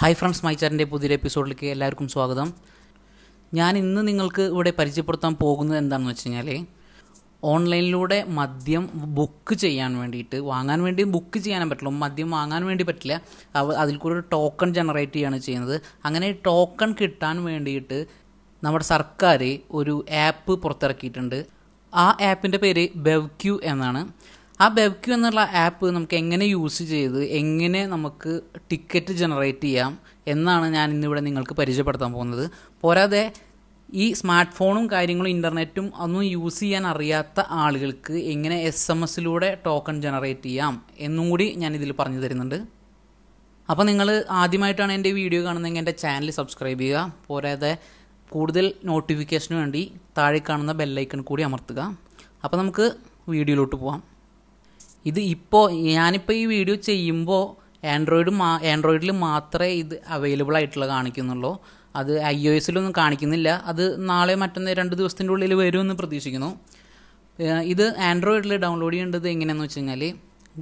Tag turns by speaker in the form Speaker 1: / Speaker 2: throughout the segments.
Speaker 1: hi friends മൈച്ചാറിൻ്റെ പുതിയൊരു എപ്പിസോഡിലേക്ക് എല്ലാവർക്കും സ്വാഗതം ഞാൻ ഇന്ന് നിങ്ങൾക്ക് ഇവിടെ പരിചയപ്പെടുത്താൻ പോകുന്നത് എന്താണെന്ന് വെച്ച് കഴിഞ്ഞാൽ ഓൺലൈനിലൂടെ മദ്യം ബുക്ക് ചെയ്യാൻ വേണ്ടിയിട്ട് വാങ്ങാൻ വേണ്ടി ബുക്ക് ചെയ്യാനും പറ്റില്ല മദ്യം വാങ്ങാൻ വേണ്ടി പറ്റില്ല അതിൽ കൂടെ ഒരു ടോക്കൺ ജനറേറ്റ് ചെയ്യുകയാണ് ചെയ്യുന്നത് അങ്ങനെ ടോക്കൺ കിട്ടാൻ വേണ്ടിയിട്ട് നമ്മുടെ സർക്കാർ ഒരു ആപ്പ് പുറത്തിറക്കിയിട്ടുണ്ട് ആ ആപ്പിൻ്റെ പേര് ബെവ്ക്യൂ എന്നാണ് ആ ബെബ്ക്യൂ എന്നുള്ള ആപ്പ് നമുക്ക് എങ്ങനെ യൂസ് ചെയ്ത് എങ്ങനെ നമുക്ക് ടിക്കറ്റ് ജനറേറ്റ് ചെയ്യാം എന്നാണ് ഞാൻ ഇന്നിവിടെ നിങ്ങൾക്ക് പരിചയപ്പെടുത്താൻ പോകുന്നത് പോരാതെ ഈ സ്മാർട്ട് ഫോണും കാര്യങ്ങളും ഇൻ്റർനെറ്റും ഒന്നും യൂസ് ചെയ്യാൻ അറിയാത്ത ആളുകൾക്ക് എങ്ങനെ എസ് എം എസിലൂടെ ടോക്കൺ ജനറേറ്റ് ചെയ്യാം എന്നും കൂടി ഞാൻ ഇതിൽ പറഞ്ഞു തരുന്നുണ്ട് അപ്പോൾ നിങ്ങൾ ആദ്യമായിട്ടാണ് എൻ്റെ വീഡിയോ കാണുന്നതെങ്കിൽ എൻ്റെ ചാനൽ സബ്സ്ക്രൈബ് ചെയ്യുക പോരാതെ കൂടുതൽ നോട്ടിഫിക്കേഷന് വേണ്ടി താഴെ കാണുന്ന ബെല്ലൈക്കൺ കൂടി അമർത്തുക അപ്പോൾ നമുക്ക് വീഡിയോയിലോട്ട് പോവാം ഇത് ഇപ്പോൾ ഞാനിപ്പോൾ ഈ വീഡിയോ ചെയ്യുമ്പോൾ ആൻഡ്രോയിഡ് മാ ആൻഡ്രോയിഡിൽ മാത്രമേ ഇത് അവൈലബിൾ ആയിട്ടുള്ള കാണിക്കുന്നുള്ളൂ അത് ഐ ഒ എസിലൊന്നും കാണിക്കുന്നില്ല അത് നാളെ മറ്റൊന്ന് രണ്ട് ദിവസത്തിൻ്റെ ഉള്ളിൽ വരുമെന്ന് പ്രതീക്ഷിക്കുന്നു ഇത് ആൻഡ്രോയിഡിൽ ഡൗൺലോഡ് ചെയ്യേണ്ടത് എങ്ങനെയാണെന്ന് വെച്ച് കഴിഞ്ഞാൽ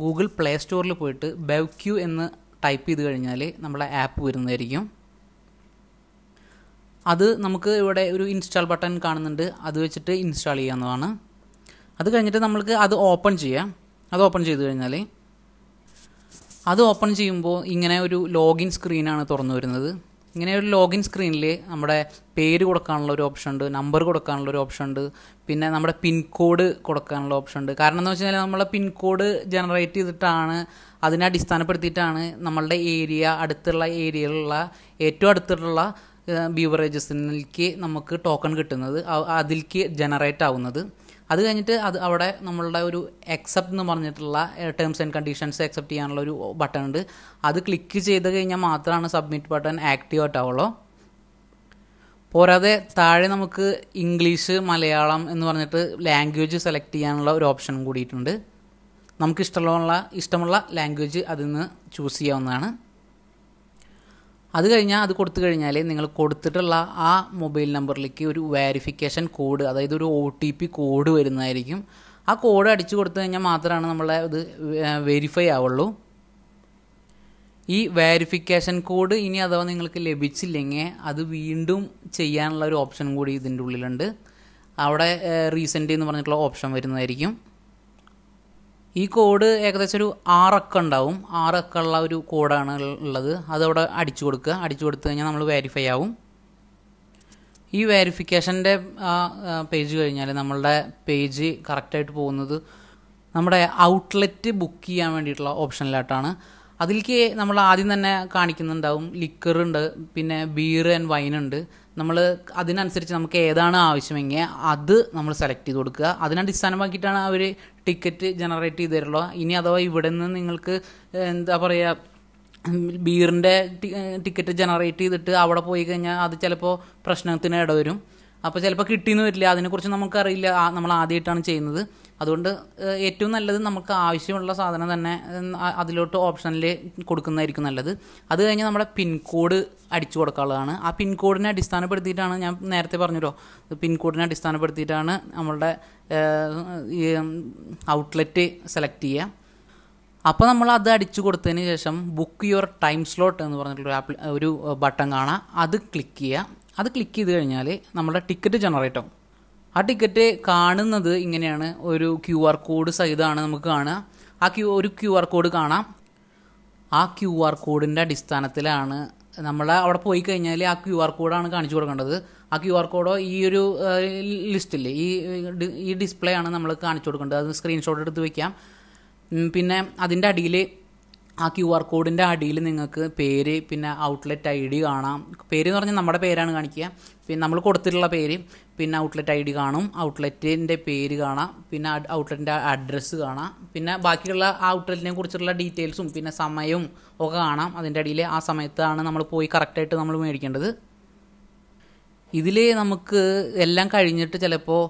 Speaker 1: ഗൂഗിൾ പ്ലേ സ്റ്റോറിൽ പോയിട്ട് ബെവ്ക്യൂ എന്ന് ടൈപ്പ് ചെയ്ത് കഴിഞ്ഞാൽ നമ്മളെ ആപ്പ് വരുന്നതായിരിക്കും അത് നമുക്ക് ഇവിടെ ഒരു ഇൻസ്റ്റാൾ ബട്ടൺ കാണുന്നുണ്ട് അത് വെച്ചിട്ട് ഇൻസ്റ്റാൾ ചെയ്യാവുന്നതാണ് അത് കഴിഞ്ഞിട്ട് നമ്മൾക്ക് അത് ഓപ്പൺ ചെയ്യാം അത് ഓപ്പൺ ചെയ്ത് കഴിഞ്ഞാൽ അത് ഓപ്പൺ ചെയ്യുമ്പോൾ ഇങ്ങനെ ഒരു ലോഗിൻ സ്ക്രീനാണ് തുറന്നു വരുന്നത് ഇങ്ങനെ ഒരു ലോഗിൻ സ്ക്രീനിൽ നമ്മുടെ പേര് കൊടുക്കാനുള്ള ഒരു ഓപ്ഷൻ ഉണ്ട് നമ്പർ കൊടുക്കാനുള്ള ഒരു ഓപ്ഷൻ ഉണ്ട് പിന്നെ നമ്മുടെ പിൻകോഡ് കൊടുക്കാനുള്ള ഓപ്ഷൻ ഉണ്ട് കാരണം എന്ന് വെച്ചാൽ കഴിഞ്ഞാൽ നമ്മളെ പിൻകോഡ് ജനറേറ്റ് ചെയ്തിട്ടാണ് അതിനെ അടിസ്ഥാനപ്പെടുത്തിയിട്ടാണ് നമ്മളുടെ ഏരിയ അടുത്തുള്ള ഏരിയയിലുള്ള ഏറ്റവും അടുത്തുള്ള ബീവറേജസിലേക്ക് നമുക്ക് ടോക്കൺ കിട്ടുന്നത് അതിലേക്ക് ജനറേറ്റ് ആവുന്നത് അത് കഴിഞ്ഞിട്ട് അത് അവിടെ നമ്മളുടെ ഒരു എക്സെപ്റ്റ് എന്ന് പറഞ്ഞിട്ടുള്ള ടേംസ് ആൻഡ് കണ്ടീഷൻസ് എക്സെപ്റ്റ് ചെയ്യാനുള്ള ഒരു ബട്ടൺ ഉണ്ട് അത് ക്ലിക്ക് ചെയ്ത് കഴിഞ്ഞാൽ മാത്രമാണ് സബ്മിറ്റ് ബട്ടൺ ആക്ടിവേറ്റ് ആവുള്ളൂ പോരാതെ താഴെ നമുക്ക് ഇംഗ്ലീഷ് മലയാളം എന്ന് പറഞ്ഞിട്ട് ലാംഗ്വേജ് സെലക്ട് ചെയ്യാനുള്ള ഒരു ഓപ്ഷൻ കൂടിയിട്ടുണ്ട് ഇഷ്ടമുള്ള ഇഷ്ടമുള്ള ലാംഗ്വേജ് അതിൽ നിന്ന് ചൂസ് ചെയ്യാവുന്നതാണ് അത് കഴിഞ്ഞാൽ അത് കൊടുത്തു കഴിഞ്ഞാൽ നിങ്ങൾ കൊടുത്തിട്ടുള്ള ആ മൊബൈൽ നമ്പറിലേക്ക് ഒരു വെരിഫിക്കേഷൻ കോഡ് അതായത് ഒരു ഒ ടി പി കോഡ് വരുന്നതായിരിക്കും ആ കോഡ് അടിച്ചു കൊടുത്തു കഴിഞ്ഞാൽ മാത്രമാണ് നമ്മളെ ഇത് വെരിഫൈ ആവുള്ളൂ ഈ വെരിഫിക്കേഷൻ കോഡ് ഇനി അഥവാ നിങ്ങൾക്ക് ലഭിച്ചില്ലെങ്കിൽ അത് വീണ്ടും ചെയ്യാനുള്ള ഒരു ഓപ്ഷൻ കൂടി ഇതിൻ്റെ ഉള്ളിലുണ്ട് അവിടെ റീസെൻ്റ് എന്ന് പറഞ്ഞിട്ടുള്ള ഓപ്ഷൻ വരുന്നതായിരിക്കും ഈ കോഡ് ഏകദേശം ഒരു ആറക്ക ഉണ്ടാവും ആറക്ക ഉള്ള ഒരു കോഡാണ് ഉള്ളത് അതവിടെ അടിച്ചു കൊടുക്കുക അടിച്ചു കൊടുത്തു കഴിഞ്ഞാൽ നമ്മൾ വെരിഫൈ ആവും ഈ ആ പേജ് കഴിഞ്ഞാൽ നമ്മളുടെ പേജ് കറക്റ്റായിട്ട് പോകുന്നത് നമ്മുടെ ഔട്ട്ലെറ്റ് ബുക്ക് ചെയ്യാൻ വേണ്ടിയിട്ടുള്ള ഓപ്ഷനിലായിട്ടാണ് അതിലേക്ക് നമ്മൾ ആദ്യം തന്നെ കാണിക്കുന്നുണ്ടാവും ലിക്കർ ഉണ്ട് പിന്നെ ബീർ ആൻഡ് വൈൻ ഉണ്ട് നമ്മൾ അതിനനുസരിച്ച് നമുക്ക് ഏതാണ് ആവശ്യമെങ്കിൽ അത് നമ്മൾ സെലക്ട് ചെയ്ത് കൊടുക്കുക അതിനടിസ്ഥാനമാക്കിയിട്ടാണ് അവർ ടിക്കറ്റ് ജനറേറ്റ് ചെയ്ത് തരുള്ളൂ ഇനി അഥവാ ഇവിടെ നിന്ന് നിങ്ങൾക്ക് എന്താ പറയുക ബീറിൻ്റെ ടിക്കറ്റ് ജനറേറ്റ് ചെയ്തിട്ട് അവിടെ പോയി കഴിഞ്ഞാൽ അത് ചിലപ്പോൾ പ്രശ്നത്തിന് ഇടവരും അപ്പോൾ ചിലപ്പോൾ കിട്ടിയെന്ന് വരില്ല അതിനെക്കുറിച്ച് നമുക്കറിയില്ല നമ്മൾ ആദ്യമായിട്ടാണ് ചെയ്യുന്നത് അതുകൊണ്ട് ഏറ്റവും നല്ലത് നമുക്ക് ആവശ്യമുള്ള സാധനം തന്നെ അതിലോട്ട് ഓപ്ഷനിൽ കൊടുക്കുന്നതായിരിക്കും നല്ലത് അത് കഴിഞ്ഞ് നമ്മുടെ പിൻകോഡ് അടിച്ചു കൊടുക്കാനുള്ളതാണ് ആ പിൻകോഡിനെ അടിസ്ഥാനപ്പെടുത്തിയിട്ടാണ് ഞാൻ നേരത്തെ പറഞ്ഞല്ലോ പിൻകോഡിനെ അടിസ്ഥാനപ്പെടുത്തിയിട്ടാണ് നമ്മളുടെ ഈ ഔട്ട്ലെറ്റ് സെലക്ട് ചെയ്യുക അപ്പോൾ നമ്മൾ അത് അടിച്ചു കൊടുത്തതിന് ശേഷം ബുക്ക് യുവർ ടൈം സ്ലോട്ട് എന്ന് പറഞ്ഞിട്ടുള്ള ഒരു ബട്ടൺ കാണാം അത് ക്ലിക്ക് ചെയ്യുക അത് ക്ലിക്ക് ചെയ്ത് കഴിഞ്ഞാൽ നമ്മുടെ ടിക്കറ്റ് ജനറേറ്റ് ആവും ആ ടിക്കറ്റ് കാണുന്നത് ഇങ്ങനെയാണ് ഒരു ക്യു ആർ കോഡ് സഹിതമാണ് നമുക്ക് കാണുക ആ ക്യൂ ഒരു ക്യു ആർ കോഡ് കാണാം ആ ക്യു ആർ കോഡിൻ്റെ അടിസ്ഥാനത്തിലാണ് നമ്മൾ അവിടെ പോയി കഴിഞ്ഞാൽ ആ ക്യു ആർ കോഡാണ് കാണിച്ചു കൊടുക്കേണ്ടത് ആ ക്യു ആർ കോഡോ ഈ ഒരു ലിസ്റ്റിൽ ഈ ഈ ഡിസ്പ്ലേ ആണ് നമ്മൾ കാണിച്ചു കൊടുക്കേണ്ടത് അത് സ്ക്രീൻഷോട്ട് എടുത്ത് വയ്ക്കാം പിന്നെ അതിൻ്റെ അടിയിൽ ആ ക്യു ആർ കോഡിൻ്റെ അടിയിൽ നിങ്ങൾക്ക് പേര് പിന്നെ ഔട്ട്ലെറ്റ് ഐ ഡി കാണാം പേര് എന്ന് പറഞ്ഞാൽ നമ്മുടെ പേരാണ് കാണിക്കുക പിന്നെ നമ്മൾ കൊടുത്തിട്ടുള്ള പേര് പിന്നെ ഔട്ട്ലെറ്റ് ഐ ഡി കാണും ഔട്ട്ലെറ്റിൻ്റെ പേര് കാണാം പിന്നെ ഔട്ട്ലെറ്റിൻ്റെ അഡ്രസ്സ് കാണാം പിന്നെ ബാക്കിയുള്ള ആ ഔട്ട്ലെറ്റിനെ കുറിച്ചുള്ള ഡീറ്റെയിൽസും പിന്നെ സമയവും ഒക്കെ കാണാം അതിൻ്റെ അടിയിൽ ആ സമയത്താണ് നമ്മൾ പോയി കറക്റ്റായിട്ട് നമ്മൾ മേടിക്കേണ്ടത് ഇതിൽ നമുക്ക് എല്ലാം കഴിഞ്ഞിട്ട് ചിലപ്പോൾ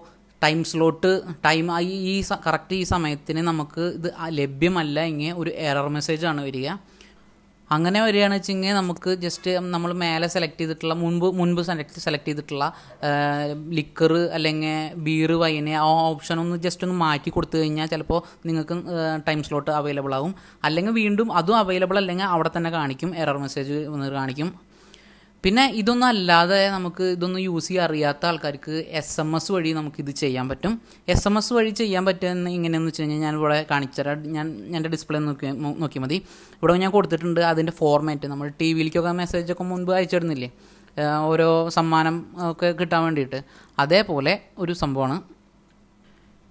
Speaker 1: ടൈം സ്ലോട്ട് ടൈം ഈ കറക്റ്റ് ഈ സമയത്തിന് നമുക്ക് ഇത് ലഭ്യമല്ല ഇങ്ങനെ ഒരു എറർ മെസ്സേജാണ് വരിക അങ്ങനെ വരികയാണെന്ന് വെച്ചെങ്കിൽ നമുക്ക് ജസ്റ്റ് നമ്മൾ മേലെ സെലക്ട് ചെയ്തിട്ടുള്ള മുൻപ് മുൻപ് സെലക്ട് സെലക്ട് ചെയ്തിട്ടുള്ള ലിക്കർ അല്ലെങ്കിൽ ബീറ് വൈന് ആ ഓപ്ഷൻ ഒന്ന് ജസ്റ്റ് ഒന്ന് മാറ്റി കൊടുത്തു കഴിഞ്ഞാൽ ചിലപ്പോൾ നിങ്ങൾക്ക് ടൈം സ്ലോട്ട് അവൈലബിൾ ആകും അല്ലെങ്കിൽ വീണ്ടും അതും അവൈലബിൾ അല്ലെങ്കിൽ അവിടെ തന്നെ കാണിക്കും എറർ മെസ്സേജ് വന്ന് കാണിക്കും പിന്നെ ഇതൊന്നും അല്ലാതെ നമുക്ക് ഇതൊന്നും യൂസ് ചെയ്യാൻ അറിയാത്ത ആൾക്കാർക്ക് എസ് എം എസ് വഴി നമുക്ക് ഇത് ചെയ്യാൻ പറ്റും എസ് എം എസ് വഴി ചെയ്യാൻ പറ്റുന്ന ഇങ്ങനെയെന്ന് വെച്ച് കഴിഞ്ഞാൽ ഞാൻ ഇവിടെ കാണിച്ചുതരാം ഞാൻ എൻ്റെ ഡിസ്പ്ലേ നോക്കി നോക്കിയാൽ മതി ഇവിടെ ഞാൻ കൊടുത്തിട്ടുണ്ട് അതിൻ്റെ ഫോർമാറ്റ് നമ്മൾ ടി വിയിലേക്കൊക്കെ മെസ്സേജൊക്കെ മുൻപ് അയച്ചിരുന്നില്ലേ ഓരോ സമ്മാനം ഒക്കെ കിട്ടാൻ വേണ്ടിയിട്ട് അതേപോലെ ഒരു സംഭവമാണ്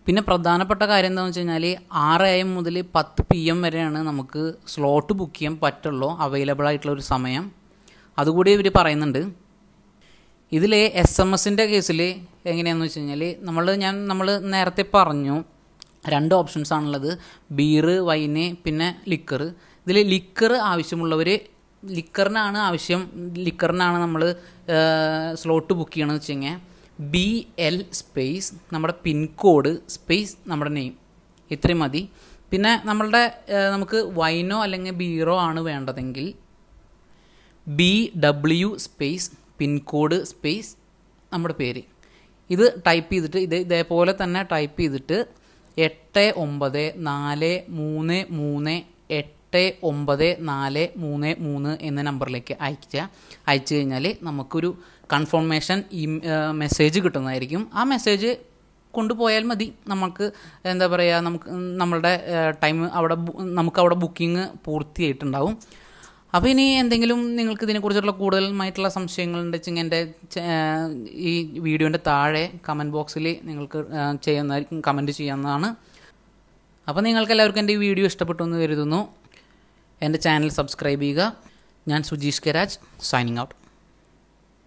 Speaker 1: പിന്നെ പ്രധാനപ്പെട്ട കാര്യം എന്താണെന്ന് വെച്ച് കഴിഞ്ഞാൽ ആറ് എ എം മുതൽ പത്ത് പി എം വരെയാണ് നമുക്ക് സ്ലോട്ട് ബുക്ക് ചെയ്യാൻ പറ്റുള്ളൂ അവൈലബിൾ ആയിട്ടുള്ള ഒരു സമയം അതുകൂടി ഇവർ പറയുന്നുണ്ട് ഇതിൽ എസ് എം എസിൻ്റെ കേസിൽ എങ്ങനെയാണെന്ന് വെച്ച് കഴിഞ്ഞാൽ നമ്മൾ ഞാൻ നമ്മൾ നേരത്തെ പറഞ്ഞു രണ്ട് ഓപ്ഷൻസ് ആണുള്ളത് ബീറ് വൈന് പിന്നെ ലിക്കർ ഇതിൽ ലിക്കർ ആവശ്യമുള്ളവർ ലിക്കറിനാണ് ആവശ്യം ലിക്കറിനാണ് നമ്മൾ സ്ലോട്ട് ബുക്ക് ചെയ്യണമെന്ന് വെച്ച് കഴിഞ്ഞാൽ ബി എൽ സ്പേസ് നമ്മുടെ പിൻകോഡ് സ്പേസ് നമ്മുടെ നെയിം ഇത്രയും മതി പിന്നെ നമ്മളുടെ നമുക്ക് വൈനോ അല്ലെങ്കിൽ ബീറോ ആണ് വേണ്ടതെങ്കിൽ B W space pin code space നമ്മുടെ പേര് ഇത് ടൈപ്പ് ചെയ്തിട്ട് ഇത് ഇതേപോലെ തന്നെ ടൈപ്പ് ചെയ്തിട്ട് എട്ട് ഒമ്പത് നാല് മൂന്ന് മൂന്ന് എട്ട് ഒമ്പത് നാല് മൂന്ന് മൂന്ന് എന്ന നമ്പറിലേക്ക് അയച്ച അയച്ചു കഴിഞ്ഞാൽ നമുക്കൊരു കൺഫർമേഷൻ ഈ മെസ്സേജ് കിട്ടുന്നതായിരിക്കും ആ മെസ്സേജ് കൊണ്ടുപോയാൽ മതി നമുക്ക് എന്താ പറയുക നമുക്ക് നമ്മളുടെ ടൈം അവിടെ നമുക്ക് അവിടെ ബുക്കിംഗ് പൂർത്തിയായിട്ടുണ്ടാവും അപ്പോൾ ഇനി എന്തെങ്കിലും നിങ്ങൾക്ക് ഇതിനെക്കുറിച്ചുള്ള കൂടുതലുമായിട്ടുള്ള സംശയങ്ങൾ ഉണ്ടെങ്കിൽ എൻ്റെ ഈ വീഡിയോൻ്റെ താഴെ കമൻറ്റ് ബോക്സിൽ നിങ്ങൾക്ക് ചെയ്യുന്നതായിരിക്കും കമൻറ്റ് ചെയ്യാവുന്നതാണ് അപ്പോൾ നിങ്ങൾക്കെല്ലാവർക്കും എൻ്റെ ഈ വീഡിയോ ഇഷ്ടപ്പെട്ടു എന്ന് കരുതുന്നു എൻ്റെ ചാനൽ സബ്സ്ക്രൈബ് ചെയ്യുക ഞാൻ സുജീഷ് കെരാജ് സൈനിങ് ഔട്ട്